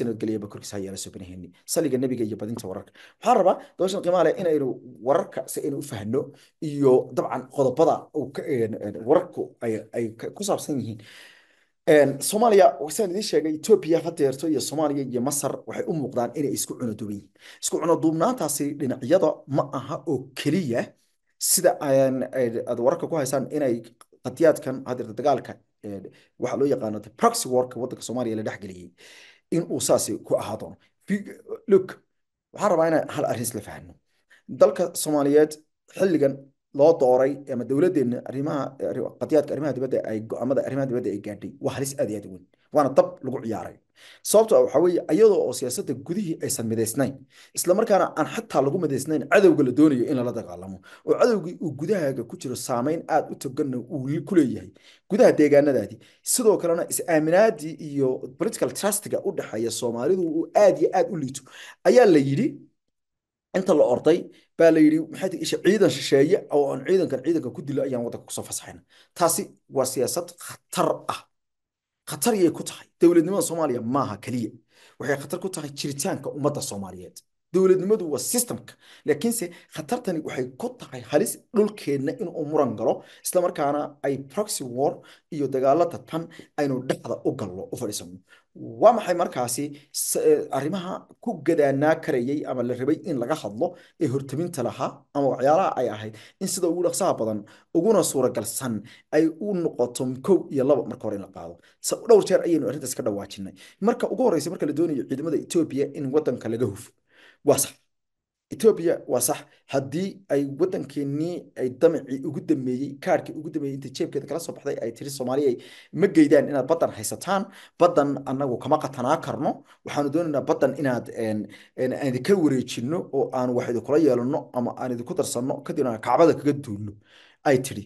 nabadgelyaba korkiis ha saliga nebiga iyo badinta wararka waxaan rabaa dabashan qiimaha wararka si aynu u fahno iyo dabcan qodobada wararku ay ku saabsan yihiin soomaaliya sidaan idiin sheegay etoobiya hadeerto iyo soomaaliya iyo masar waxay u muuqdaan inay isku cunoduuban yihin isku cunoduubnaantaasi dhinacyada ma aha oo keliya sida aad wararka ku haysaan inay qadiyaadkan hadeerta dagaalka waxaa loo yaqaano proxy warka waddanka soomaaliya la dhexgeliyey in uu saas ku ahaa doono look waxaan rabaa inaan hal arrins la fahno dalka soomaaliyeed xilligan loo dooray ama dowladeenna arrimaha qadiyaadka arrimaha dibadda ay go-aamada arrimaha dibadda ay gaadhay waa halis aad iyo aad weyn waana dab lagu ciyaaray sababto waxa weeye iyadoo oo siyaasadda gudihii aysan midaysnayn islamarkaana aan xataa lagu midaysnayn cadowga la doonayo in lala dagaalamo oo cadowgii uu gudahaaga ku jiro saamayn aad u toganna uu ku leeyahay gudaha deegaanadaadii sidoo kalena is-aaminaadii iyo political trustiga u dhexeeya soomaalidu uu aad iyo aad u liito ayaa la yidhi inta la orday baa la yidhi maxay isha ciidan shisheeye oo aan ciidankan ciidanka ku dilo ayaan waddanka kusoo fasaxayna taasi waa siyaasad khatar ah خطر يكوت هاي دولة نمان سوماليا ماها كلية وهي خطر كوت هاي تشريتان كأمة الصوماليات dowladnimadu waa systemka laakiinse khatartani waxay ku tahay halis dhulkeenna inuu muran galo islamarkaana ay proxy war iyo dagaalo dadban aynu dhexda u galno u fadhiisano waa maxay markaasi e, arrimaha ku gadaanaa karayey ama la rabay in laga hadlo ee hortaminta lahaa ama waxyaalaha ay ahayd in sida ugu dhaqsaha badan uguna suuragalsan ay u noqoto kow iyo laba marka hore in la qaado dhowr jeer ayaynu arrintaas ka dhawaajinay marka ugu horreysa marka la doonayo ciidamada etoobiya in wadanka laga hufo waa sax etoobiya waa sax haddii ay wadankeenii ay damacii ugu dameeyey kaarkii ugu dameeyey inta jeebkeeda kala soo baxday ay tiri soomaaliya ma geydaan inaad baddan haysataan baddan annagu kama qatanaa karno waxaanu doonaynaa baddan inaad aan idinka wareejinno oo aan wax idinkula yeelanno ama aan idinku darsanno kadib aan kacbada kaga duulno ay tiri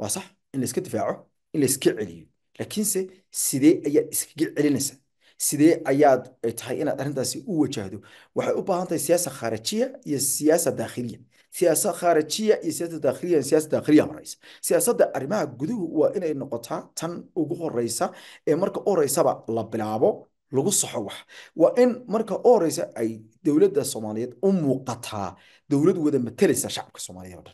waa sax in layska difaaco in layska celiyo laakiinse sidee ayaad iskaga celinaysaa sidee ayaad eh, tahay inaad arrintaasi u wajahdo waxay u baahan tahay siyaasa khaarajiya iyo siyaasa daakhiliya siyaasa khaarajiya iyo siyaasa daakhiliya siyaasa daakhiliya horeysa siyaasadda arrimaha guduhu waa inay noqotaa tan ugu horeysa ee marka u horeysaba la bilaabo lagu saxo wax waa in marka u horeysa ay dowladda soomaaliyeed u muuqataa dowlad wada matelaysa shacabka soomaaliyeed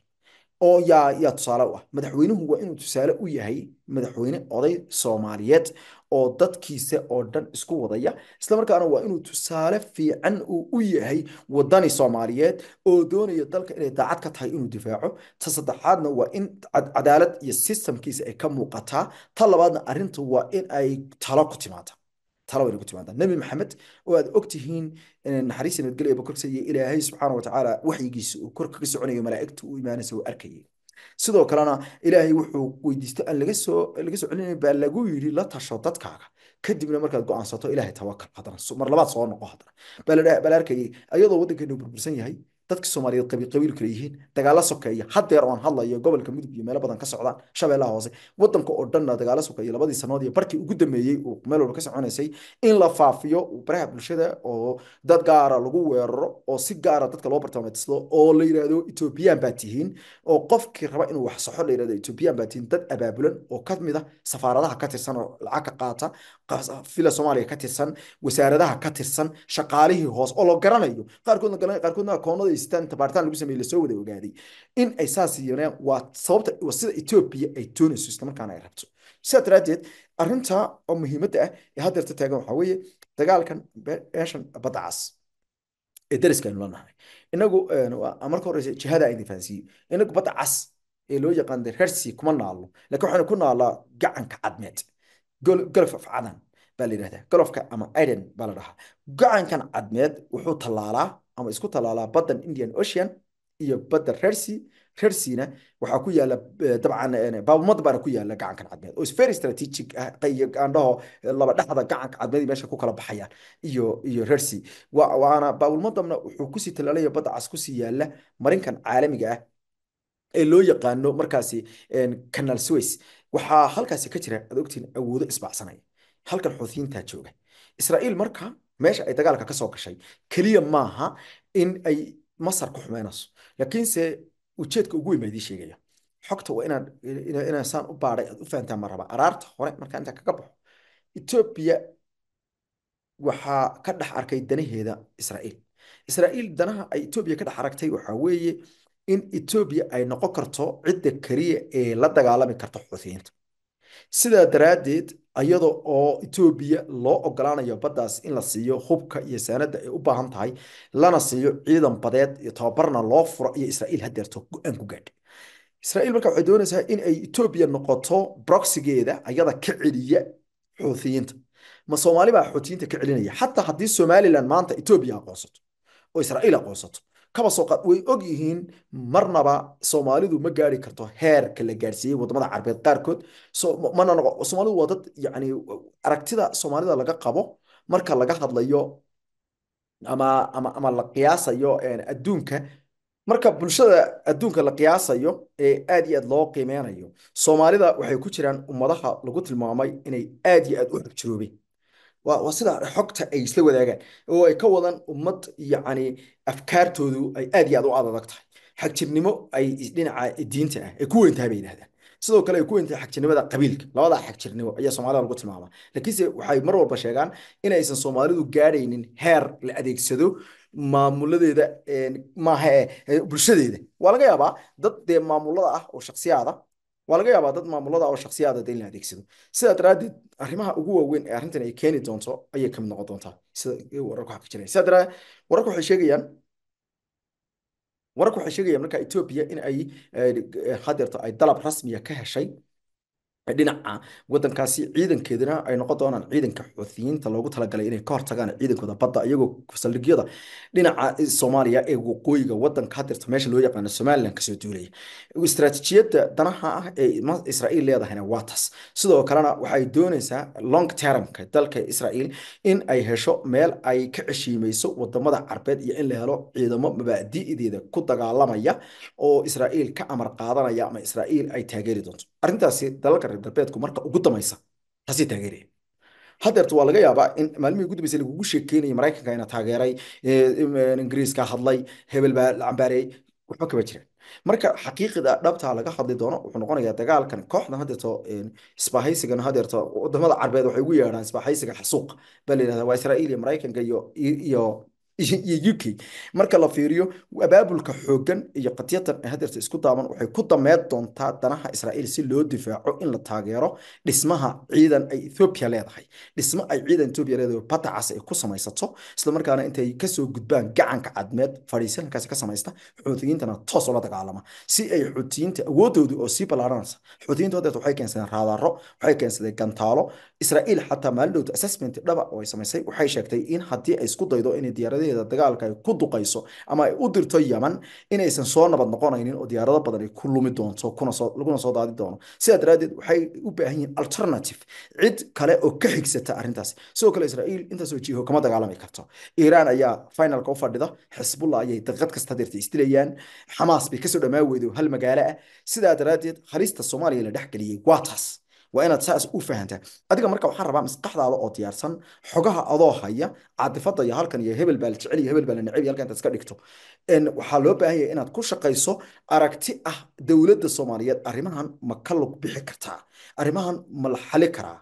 oo dhan oo yaa yaa tusaale u ah madaxweynuhu waa inuu tusaale u yahay madaxweyne oday soomaaliyeed oo dadkiisa oo dhan isku wadaya isla markaana waa inuu tusaale fiican uu u yahay wadani soomaaliyeed oo doonaya dalka inay daacad ka tahay inuu difaaco ta saddexaadna waa in cadaalad iyo sistamkiisa ay ka muuqataa ta labaadna arinta waa in ay talo ku timaata talawayna ku timaada nabi maxamed oo aad ogtihiin tihiin naxariis nabadgelya bokorksa ilaahay subxaana watacaala waxyigiisa uu kor kaga soconayo malaa'igta u imaanaysa uu arkayay sidoo kalena ilaahay wuxuu weydiisto aan laga soo laga soo celinayn baa lagu yiri la tasho dadkaaga kadibna markaad go-aansato ilaahay tawakal haddana mar labaad soo noqo haddana baa ayadoo waddankeenu burbursan yahay dadka soomaaliyeed qabiilqabiil kale yihiin dagaalo sokeeya haddeer oon hadlayo gobolka mudug iyo meelo badan ka socdaan shabeellaha hoose wadanka oo dhanna dagaalo sokeeya labadii sanood iyo barkii ugu dambeeyey uu meel walba ka soconaysay in la faafiyo baraha bulshada oo dad gaara ah lagu weeraro oo si gaara ah dadka loo bartaameedsado oo la yidhaahdo ethoobiyan baa tihiin oo qofkii raba inuu wax saxo la yidhahdo ethoobiyan baa tihiin dad abaabulan oo ka mid ah safaaradaha ka tirsan oo lacag ka qaata fila soomaaliya ka tirsan wasaaradaha ka tirsan shaqaalihii hoose oo la garanayo qaarkoodna qaarkoodna akoonada sitaan tabaaritaan lagu sameeye oo muhiimadda ah ee haddeerta taagan waxaa dagaalkan meeshan badda ee dariska aynu leenahay inagu marka horeysa jihada aydin fahansiiyo inagu badda ee loo yaqaan rersi kuma naalno laakiin waxaynu ku naalaa gacanka cadmeed golf of cadan baa la yidhahdaa golofka ama iron baa la dhahaa gacankan cadmeed wuxuu tallaalaa ama isku talaalaa badan indian ocean iyo badda reersea reersena waxaa ku yaala eh, dabcan eh, baabumad baana ku yaala gacanka cadmeed oo very strategic ah qayaandhaho eh, laba dhexda gacanka cadmeed meesha ku kala baxayaan iyo iyo reersea waana baabulmadabna wuxuu kusii talaalaya badda cas kusii yaala marinkan caalamiga ah ee loo yaqaano markaasi canal swiss waxaa halkaasi ka jira aad ogtiin awoodo isbaacsanaya halkan xuutiyiintaa jooga israa'iil marka meesha ay dagaalka kasoo gashay keliya maaha in ay masar ku xumeynayso laakiinse ujeedka ugu weyn baa idii sheegaya xogta waa inaan saan u baaray aad u fahantaan ma araarta hore markaan intaan kaga baxo etoobiya waxaa ka dhex arkay danaheeda israa'iil israa'iil danaha ay etoobiya ka dhex aragtay waxaa weeye in etoobiya ay noqon karto cidda keliya ee la dagaalami karta xuutiyiinta sidaa daraaddeed iyada oo etoobiya loo ogolaanayo baddaas in la siiyo hubka iyo saanada ay u baahan tahay lana siiyo ciidan badeed iyo tababarna loo furo iyo israiil hadeerto go-aan ku gaadha israiil marka waxay doonaysaa in ay etoobiya noqoto broxigeeda ayada ka celiya xuuthiyiinta ma soomaali baa xuutiyiinta ka celinaya xataa haddii somalilan maanta etoobiya aqoonsato oo israiil aqoonsato kaba soo qaad way og yihiin marnaba soomaalidu ma gaari karto heerka la gaarsiiyey wadamada carabeed qaarkood mana noqo soomaalidu waa dad yani aragtida soomaalida laga qabo marka laga hadlayo ama ama ama la qiyaasayo adduunka marka bulshada adduunka la qiyaasayo ee aad iyo aad loo qiimeynayo soomaalida waxay ku jiraan ummadaha lagu tilmaamay inay aad iyo aad u xogjiroobeen waa sida xogta ay isla wadaagaan oo ay ka wadan ummad yacni afkaartoodu ay aad iyo aad u adadag tahay xagjirnimo ay dhinaca diinta ah ay ku weyntahay bay yidhahdaan sidoo kale ay ku weyntahay xagjirnimada qabiilka labada xagjirnimo ayaa soomaalida lagu tilmaamaa lakiinse waxay mar walba sheegaan inaysan soomaalidu gaadhaynin heer la adeegsado maamuladeeda maaha bulshadeeda waa laga yaabaa dad dee maamulada ah oo shaksiyaada ah waa laga yaabaa dad maamulada oo shaksiyaadada in la adeegsado sida daraaddeed arrimaha ugu waaweyn ee arrintan ay keeni doonto ayay kamid noqon doontaa sida wararku xaqiijinaya sidaa daraadeed wararku waxay sheegayaan wararku waxay sheegayaan marka etoobiya in ay eh, hadeerto ay dalab rasmiya ah ka heshay dhinaca ah, wadankaasi ciidankeeduna ay noqon doonaan ciidanka xuuthiyiinta loogu talagalay inay ka hortagaan ciidankooda badda iyagoo saldhigyada dhinaca soomaaliya ee waqooyiga wadanka hadirta meesha loo yaqaano somalilan kasoo duulaya istaraatiijiyadda danaha ah ee israiil leedahayna waa tas sidoo kalena waxay doonaysaa long termka dalka israiil in ay hesho meel ay ka ceshiimeyso wadamada carbeed iyo in la helo ciidamo mabaadi'deeda ku dagaalamaya oo israiil ka amar qaadanaya ama israiil ay taageeri doonto arintaasi dalalka reer galbeedku marka ugu dameysa taasay taageeraya hadeerta waa laga yaabaa in maalmihii gudubeysa lagugu sheekeynaya maraykanka ina taageeray ingiriiska hadlay hebel baa la waxba kama jiraan marka xaqiiqida dhabtaa laga hadli doono wuxuu noqonayaa dagaalkan kooxdan hadeerto isbaahaysigan hadeerto wadamada carbeed waxay ugu yeedhaan isbaahaysiga xasuuq baa la waa israa'iil iyo maraykanka iyo iyo iyo u marka la fiiriyo abaabulka xoogan iyo qadyatan ee hadeerta isku daaban waxay ku dameer doontaa danaha israa'iil si loo difaaco in la taageero dhismaha ciidan ay ethoobiya leedahay dhismo ay ciidan ethoobiya leedahay badacas ay ku samaysato islamarkaana intay kasoo gudbaan gacanka cadmeed fadhiisankaasi ka samaysta xoutiyiintana toos oola dagaalama si ay xoutiyiinta awoodoodu oo sii ballaaranaysa xoutiyiintu waxay keensadeen raadaro waxay keensadeen gantaalo israa'iil xataa maalin assessment dhaba oo ay samaysay waxay sheegtay in haddii ay isku daydo inay diyaarade diyaaradeeda dagaalka ay ku duqayso ama ay u dirto yeman inaysan soo nabad noqonaynin oo diyaarado badan ay ku lumi doonto laguna soo daadi doono sidaa daraadeed waxay u baahan yihiin alternative cid kale oo ka xigsata arrintaas sidoo kale israa'iil intaasoo jiho kama dagaalami karto iiraan ayaa finalka u fadhida xisbullah ayay daqiiqad kasta hadeerta isdilayaan xamaas bay kasoo dhammaa weydo hal magaalo ah sidaa daraadeed halista soomaaliya la dhexgeliyey waa taas waa inaad saas u fahantaa adiga marka waxaan rabaa maskaxdaada oo diyaarsan xogaha adoo haya caadifada iyo halkan iyo hebel baa la jecel iyo hebel baa la neceb iyo halkan intaad iska dhigto waxaa loo baahan yahay inaad ku shaqayso aragti ah dowladda soomaaliyeed arrimahan ma ka lug bixi kartaa arrimahan ma la xali karaa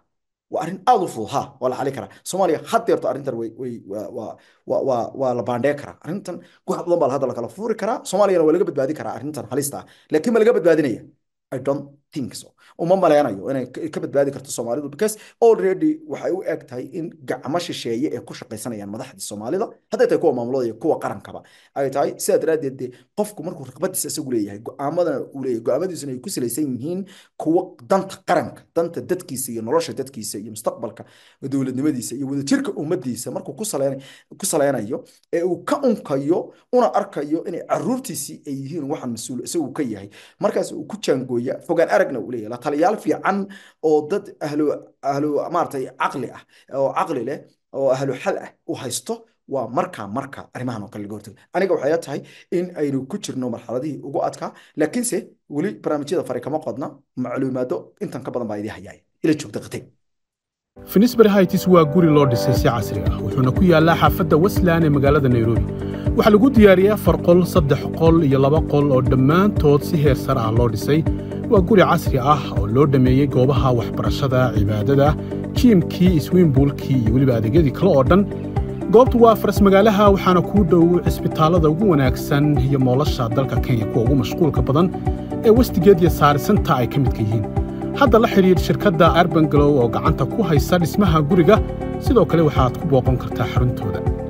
waa arrin aad u fudud ha waa la xali karaa soomaaliya hadeerto arrintan waa la baandhee karaa arrintan wax badan baa hadda lakala furi karaa soomaaliyana waa laga badbaadi karaa arrintan halista ah. laakiin ma laga badbaadinaya i don't uma maleynayo inay ka badbaadi karto soomaalidu because already waxay u eg tahay in gacmo shisheeye ee ku shaqaysanayaan madaxdii soomaalida hadday tahay kuwa maamulada iyo kuwa qarankaaba ay tahay sidaa daraaddeed qofku markuu raqbadiisa isagu leeyahay go-aamadana uu leeyahay go-aamadiisuna ay ku salaysan yihiin kuwa danta qaranka danta dadkiisa iyo nolosha dadkiisa iyo mustaqbalka dowladnimadiisa iyo wadajirka ummaddiisa markuu ku saleynayo ee uu ka unkayo una arkayo inay caruurtiisii ay yihiin waxaan mas-uul isagu ka yahay markaas uu ku jaangooya fogaan arag aragna uu leeyahay la taliyaal fiican oo dad ahlu ahlu maaragtay caqli ah oo caqli leh oo ahlu xal ah u haysto waa markaa marka arrimahan oo kale laga hortago aniga waxay la tahay in aynu ku jirno marxaladihii ugu adkaa laakiinse weli barnaamijyada fare kama qodna macluumaado intan ka badan baa idii hayaaya ila joogta qatay finisbury hights waa guri loo dhisay si casri ah wuxuuna ku yaallaa xaafadda westland ee magaalada nairobi waxaa lagu diyaariyey afar qol saddex qol iyo laba qol oo dhammaantood si heer sar ah loo dhisay waa guri casri ah oo loo dhammeeyey goobaha waxbarashada cibaadada jiimkii iswiimbuulkii iyo weliba adeegyadii kale oo dhan goobtu waa faras magaalaha waxaana kuu dhow cisbitaallada ugu wanaagsan iyo moolasha dalka kenya kuwa ugu mashquulka badan ee wasdigeed iyo saarisanta ay ka midka yihiin hadda la xidhiir shirkadda arbangalow oo gacanta ku haysa dhismaha guriga sidoo kale waxaad ku booqan kartaa xaruntooda